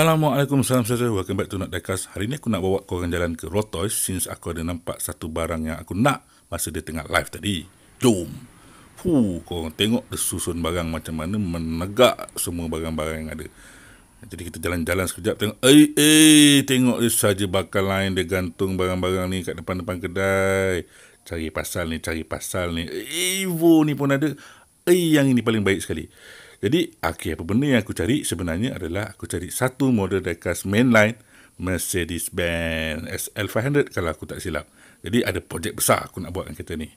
Assalamualaikum, salam sejahtera. Welcome back to Nak Dekas. Hari ni aku nak bawa korang jalan ke Rotoys since aku ada nampak satu barang yang aku nak masa dia tengah live tadi. Jom! Fuh, korang tengok dia susun barang macam mana menegak semua barang-barang yang ada. Jadi kita jalan-jalan sekejap tengok. Eh, eh, tengok dia saja bakal lain dia gantung barang-barang ni kat depan-depan kedai. Cari pasal ni, cari pasal ni. Evo ni pun ada. Eh, yang ini paling baik sekali. Jadi, okay, apa benda yang aku cari sebenarnya adalah aku cari satu model diecast mainline Mercedes-Benz SL500 kalau aku tak silap. Jadi, ada projek besar aku nak buat dengan kereta ni.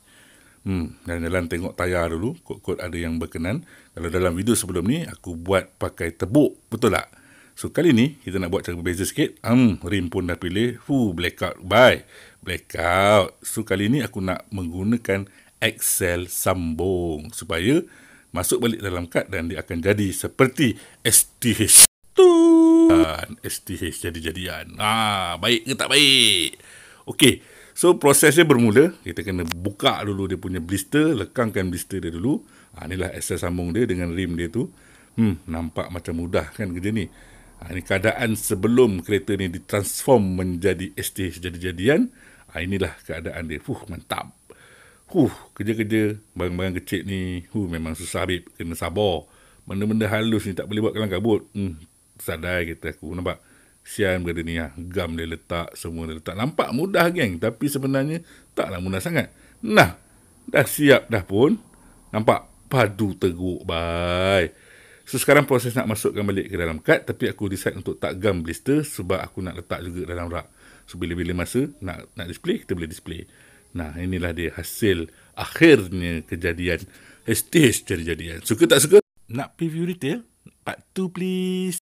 Hmm, jalan-jalan tengok tayar dulu, kod kot ada yang berkenan. Kalau dalam video sebelum ni, aku buat pakai tebuk, betul tak? So, kali ni, kita nak buat cara berbeza sikit. Hmm, rim pun dah pilih. Fuh, blackout. Bye. Blackout. So, kali ni aku nak menggunakan Excel sambung supaya masuk balik dalam kad dan dia akan jadi seperti STH. Tu STH ah, jadi-jadian. Ah, baik ke tak baik? Okey. So prosesnya bermula, kita kena buka dulu dia punya blister, lekangkan blister dia dulu. Ah, inilah akses sambung dia dengan rim dia tu. Hmm, nampak macam mudah kan kerja ni. Ah, ini keadaan sebelum kereta ni ditransform menjadi STH jadi-jadian. Ah, inilah keadaan dia. Fuh, mantap. Huh, kerja-kerja barang-barang kecil ni huh, memang susah habis. Kena sabar. Benda-benda halus ni tak boleh buat kalang kabut. Hmm, sadai kita, aku. Nampak? Sian berada ni ha. Gam dia letak, semua dia letak. Nampak mudah geng. Tapi sebenarnya taklah mudah sangat. Nah, dah siap dah pun. Nampak? Padu teguk. Bye. So sekarang proses nak masukkan balik ke dalam kad tapi aku decide untuk tak gam blister sebab aku nak letak juga dalam rak. So bila-bila masa nak nak display kita boleh display. Nah, inilah dia hasil akhirnya kejadian estes kejadian. Suka tak suka? Nak preview retail? Part 2 please.